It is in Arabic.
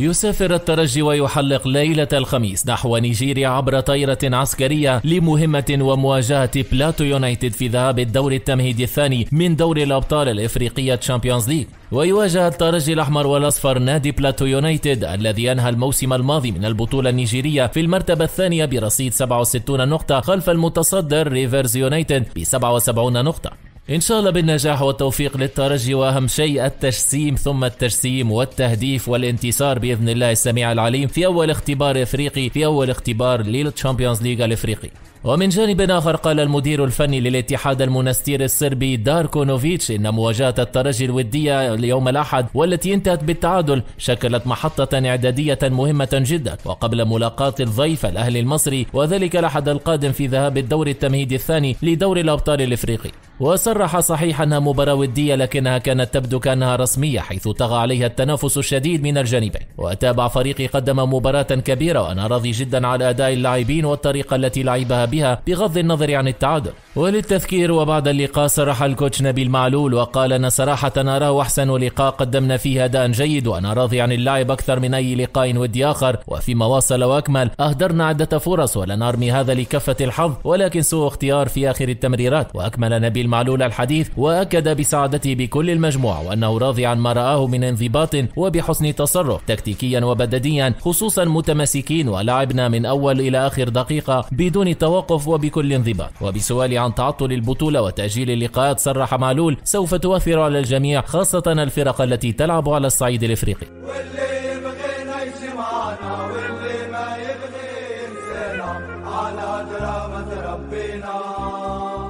يسافر الترجي ويحلق ليلة الخميس نحو نيجيريا عبر طائرة عسكرية لمهمة ومواجهة بلاتو يونايتد في ذهاب الدور التمهيدي الثاني من دور الأبطال الإفريقية تشامبيونز ليج ويواجه الترجي الأحمر والأصفر نادي بلاتو يونايتد الذي أنهى الموسم الماضي من البطولة النيجيرية في المرتبة الثانية برصيد 67 نقطة خلف المتصدر ريفرز يونايتد ب 77 نقطة إن شاء الله بالنجاح والتوفيق للترجي وأهم شيء التجسيم ثم التجسيم والتهديف والانتصار بإذن الله السميع العليم في أول اختبار إفريقي في أول اختبار للتشامبيونز ليغا الإفريقي ومن جانب آخر قال المدير الفني للاتحاد المونستير الصربي داركو نوفيتش إن مواجهة الترجي الودية اليوم الأحد والتي انتهت بالتعادل شكلت محطة إعدادية مهمة جدا وقبل ملاقاة الضيف الأهلي المصري وذلك الأحد القادم في ذهاب الدور التمهيدي الثاني لدور الأبطال الإفريقي وصرح صحيح أنها مباراة ودية لكنها كانت تبدو كأنها رسمية حيث طغى عليها التنافس الشديد من الجانبين وتابع فريقي قدم مباراة كبيرة وأنا راضي جدا على أداء اللاعبين والطريقة التي لعبها بها بغض النظر عن التعادل وللتذكير وبعد اللقاء صرح الكوتش نبيل معلول وقال أن صراحة أراه أحسن لقاء قدمنا فيه أداء جيد وأنا راضي عن اللعب أكثر من أي لقاء ودي آخر وفيما واصل وأكمل أهدرنا عدة فرص ولن أرمي هذا لكفة الحظ ولكن سوء اختيار في آخر التمريرات وأكمل نبيل معلول الحديث وأكد بسعادته بكل المجموعة وأنه راضي عن ما رآه من انضباط وبحسن تصرف تكتيكيا وبدديا خصوصا متماسكين ولعبنا من أول إلى آخر دقيقة بدون توقف وبكل انضباط وبسؤال عن تعطل البطولة وتأجيل اللقاءات صرح معلول سوف تؤثر على الجميع خاصة الفرق التي تلعب على الصعيد الإفريقي على درامة ربنا